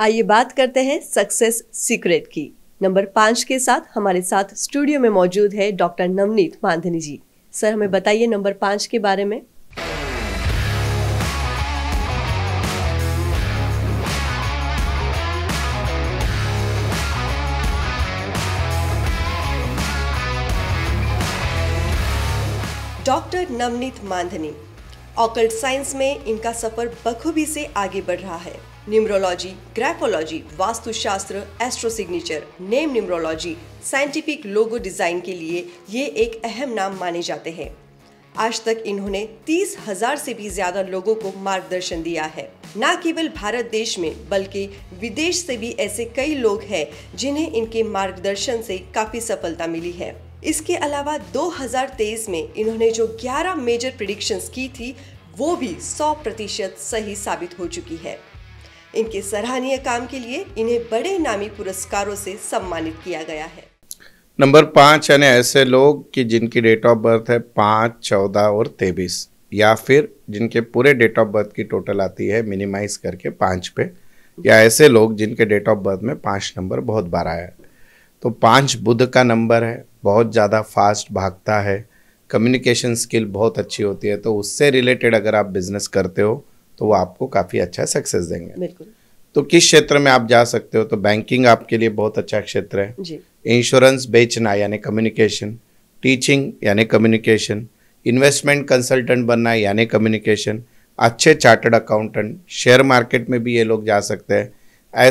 आइए बात करते हैं सक्सेस सीक्रेट की नंबर पांच के साथ हमारे साथ स्टूडियो में मौजूद है डॉक्टर नवनीत मांधनी जी सर हमें बताइए नंबर पांच के बारे में doctor Navneet Mandhani occult science में इनका सफर बखूबी से आगे बढ़ रहा है numerology graphology Vastushastra astro signature name numerology scientific logo design के लिए ये एक अहम नाम माने जाते हैं आज तक इन्होंने तीस हजार से भी ज्यादा लोगों को मार्गदर्शन दिया है न केवल भारत देश में बल्कि विदेश से भी ऐसे कई लोग हैं जिन्हें इनके मार्गदर्शन से काफी सफलता मिली है इसके अलावा 2023 में इन्होंने जो 11 मेजर प्रिडिक्शंस की थी वो भी 100 प्रतिशत सही साबित हो चुकी है इनके सराहनीय काम के लिए इन्हें बड़े नामी पुरस्कारों से सम्मानित किया गया है नंबर पाँच यानी ऐसे लोग कि जिनकी डेट ऑफ बर्थ है पाँच चौदह और तेईस या फिर जिनके पूरे डेट ऑफ बर्थ की टोटल आती है मिनिमाइज करके पाँच पे या ऐसे लोग जिनके डेट ऑफ बर्थ में पाँच नंबर बहुत बार आया है तो पाँच बुध का नंबर है बहुत ज़्यादा फास्ट भागता है कम्युनिकेशन स्किल बहुत अच्छी होती है तो उससे रिलेटेड अगर आप बिजनेस करते हो तो वो आपको काफ़ी अच्छा सक्सेस देंगे बिल्कुल तो किस क्षेत्र में आप जा सकते हो तो बैंकिंग आपके लिए बहुत अच्छा क्षेत्र है इंश्योरेंस बेचना यानी कम्युनिकेशन टीचिंग यानी कम्युनिकेशन इन्वेस्टमेंट कंसल्टेंट बनना यानी कम्युनिकेशन अच्छे चार्टर्ड अकाउंटेंट शेयर मार्केट में भी ये लोग जा सकते हैं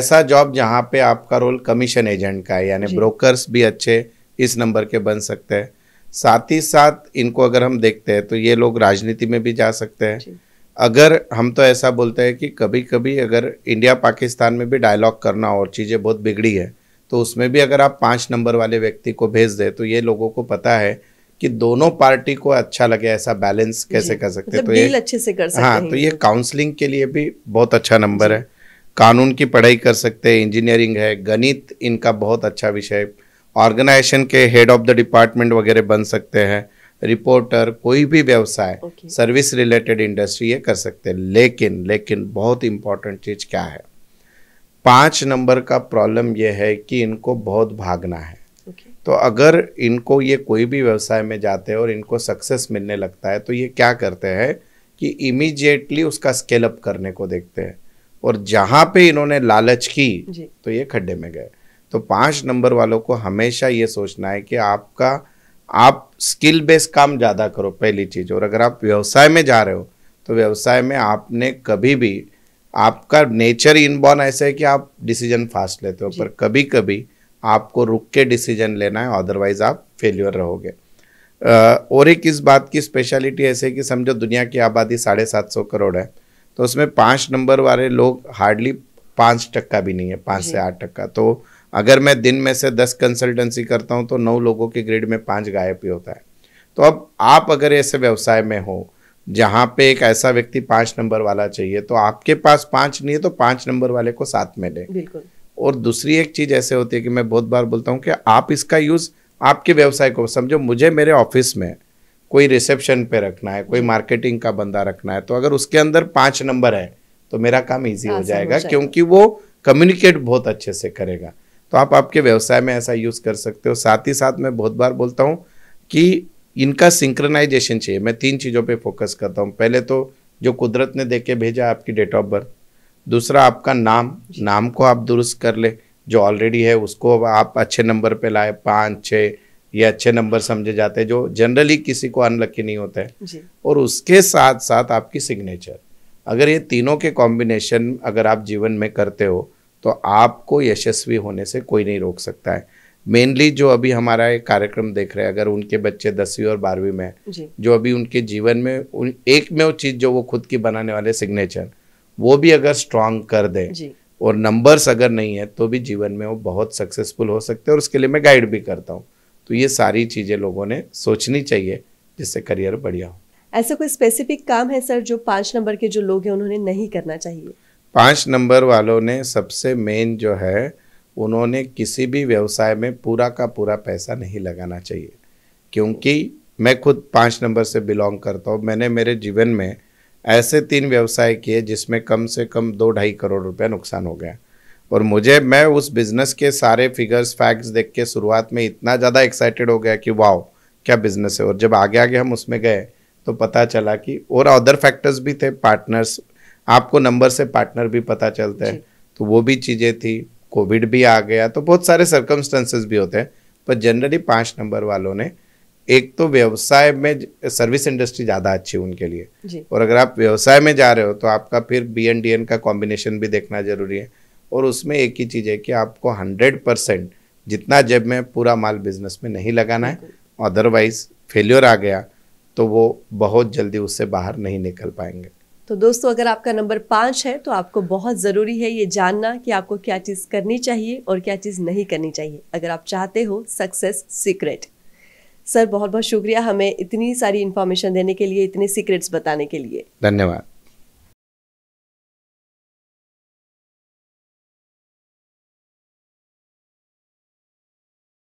ऐसा जॉब जहाँ पे आपका रोल कमीशन एजेंट का है यानी ब्रोकर्स भी अच्छे इस नंबर के बन सकते हैं साथ ही साथ इनको अगर हम देखते हैं तो ये लोग राजनीति में भी जा सकते हैं अगर हम तो ऐसा बोलते हैं कि कभी कभी अगर इंडिया पाकिस्तान में भी डायलॉग करना और चीज़ें बहुत बिगड़ी है तो उसमें भी अगर आप पाँच नंबर वाले व्यक्ति को भेज दें तो ये लोगों को पता है कि दोनों पार्टी को अच्छा लगे ऐसा बैलेंस कैसे कर सकते हैं मतलब तो ये अच्छे से कर सकते हाँ तो ये काउंसलिंग के लिए भी बहुत अच्छा नंबर है कानून की पढ़ाई कर सकते हैं इंजीनियरिंग है गणित इनका बहुत अच्छा विषय ऑर्गेनाइजेशन के हेड ऑफ द डिपार्टमेंट वगैरह बन सकते हैं रिपोर्टर कोई भी व्यवसाय सर्विस रिलेटेड इंडस्ट्री ये कर सकते हैं लेकिन लेकिन बहुत इंपॉर्टेंट चीज़ क्या है पांच नंबर का प्रॉब्लम ये है कि इनको बहुत भागना है okay. तो अगर इनको ये कोई भी व्यवसाय में जाते हैं और इनको सक्सेस मिलने लगता है तो ये क्या करते हैं कि इमीजिएटली उसका स्केल अप करने को देखते हैं और जहाँ पे इन्होंने लालच की तो ये खड्डे में गए तो पाँच नंबर वालों को हमेशा ये सोचना है कि आपका आप स्किल बेस काम ज़्यादा करो पहली चीज़ और अगर आप व्यवसाय में जा रहे हो तो व्यवसाय में आपने कभी भी आपका नेचर इनबॉर्न ऐसा है कि आप डिसीजन फास्ट लेते हो पर कभी कभी आपको रुक के डिसीजन लेना है अदरवाइज आप फेल्यूर रहोगे और एक इस बात की स्पेशलिटी ऐसे है कि समझो दुनिया की आबादी साढ़े सात सौ करोड़ है तो उसमें पाँच नंबर वाले लोग हार्डली पाँच टक्का भी नहीं है पाँच से आठ टक्का तो अगर मैं दिन में से दस कंसल्टेंसी करता हूँ तो नौ लोगों के ग्रेड में पाँच गायब ही होता है तो अब आप अगर ऐसे व्यवसाय में हो जहाँ पे एक ऐसा व्यक्ति पाँच नंबर वाला चाहिए तो आपके पास पाँच नहीं है तो पाँच नंबर वाले को साथ में लें और दूसरी एक चीज़ ऐसे होती है कि मैं बहुत बार बोलता हूँ कि आप इसका यूज़ आपके व्यवसाय को समझो मुझे मेरे ऑफिस में कोई रिसेप्शन पे रखना है कोई मार्केटिंग का बंदा रखना है तो अगर उसके अंदर पाँच नंबर है तो मेरा काम ईजी हो जाएगा क्योंकि वो कम्युनिकेट बहुत अच्छे से करेगा तो आप आपके व्यवसाय में ऐसा यूज़ कर सकते हो साथ ही साथ मैं बहुत बार बोलता हूँ कि इनका सिंक्रनाइजेशन चाहिए मैं तीन चीज़ों पे फोकस करता हूँ पहले तो जो कुदरत ने देके भेजा आपकी डेट ऑफ बर्थ दूसरा आपका नाम नाम को आप दुरुस्त कर ले जो ऑलरेडी है उसको आप अच्छे नंबर पे लाए पाँच छः ये अच्छे नंबर समझे जाते हैं जो जनरली किसी को अनलक्की नहीं होता है और उसके साथ साथ आपकी सिग्नेचर अगर ये तीनों के कॉम्बिनेशन अगर आप जीवन में करते हो तो आपको यशस्वी होने से कोई नहीं रोक सकता है मेनली जो अभी हमारा एक कार्यक्रम देख रहे हैं अगर उनके बच्चे दसवीं और बारहवीं में जो अभी उनके जीवन में उन एक में वो चीज़ जो वो खुद की बनाने वाले सिग्नेचर वो भी अगर स्ट्रांग कर दें और नंबर्स अगर नहीं है तो भी जीवन में वो बहुत सक्सेसफुल हो सकते हैं और उसके लिए मैं गाइड भी करता हूँ तो ये सारी चीज़ें लोगों ने सोचनी चाहिए जिससे करियर बढ़िया हो ऐसा कोई स्पेसिफिक काम है सर जो पाँच नंबर के जो लोग हैं उन्होंने नहीं करना चाहिए पाँच नंबर वालों ने सबसे मेन जो है उन्होंने किसी भी व्यवसाय में पूरा का पूरा पैसा नहीं लगाना चाहिए क्योंकि मैं खुद पाँच नंबर से बिलोंग करता हूँ मैंने मेरे जीवन में ऐसे तीन व्यवसाय किए जिसमें कम से कम दो ढाई करोड़ रुपया नुकसान हो गया और मुझे मैं उस बिज़नेस के सारे फिगर्स फैक्ट्स देख के शुरुआत में इतना ज़्यादा एक्साइटेड हो गया कि वाओ क्या बिज़नेस है और जब आगे आगे हम उसमें गए तो पता चला कि और अदर फैक्टर्स भी थे पार्टनर्स आपको नंबर से पार्टनर भी पता चलता है तो वो भी चीज़ें थी कोविड भी आ गया तो बहुत सारे सर्कमस्टेंसेस भी होते हैं पर जनरली पाँच नंबर वालों ने एक तो व्यवसाय में सर्विस इंडस्ट्री ज़्यादा अच्छी उनके लिए और अगर आप व्यवसाय में जा रहे हो तो आपका फिर बी एन डी एन का कॉम्बिनेशन भी देखना जरूरी है और उसमें एक ही चीज़ है कि आपको हंड्रेड परसेंट जितना जेब में पूरा माल बिजनेस में नहीं लगाना है अदरवाइज फेल्योर आ गया तो वो बहुत जल्दी उससे बाहर नहीं निकल पाएंगे तो दोस्तों अगर आपका नंबर पाँच है तो आपको बहुत ज़रूरी है ये जानना कि आपको क्या चीज़ करनी चाहिए और क्या चीज़ नहीं करनी चाहिए अगर आप चाहते हो सक्सेस सीक्रेट सर बहुत बहुत शुक्रिया हमें इतनी सारी इन्फॉर्मेशन देने के लिए इतने सीक्रेट्स बताने के लिए धन्यवाद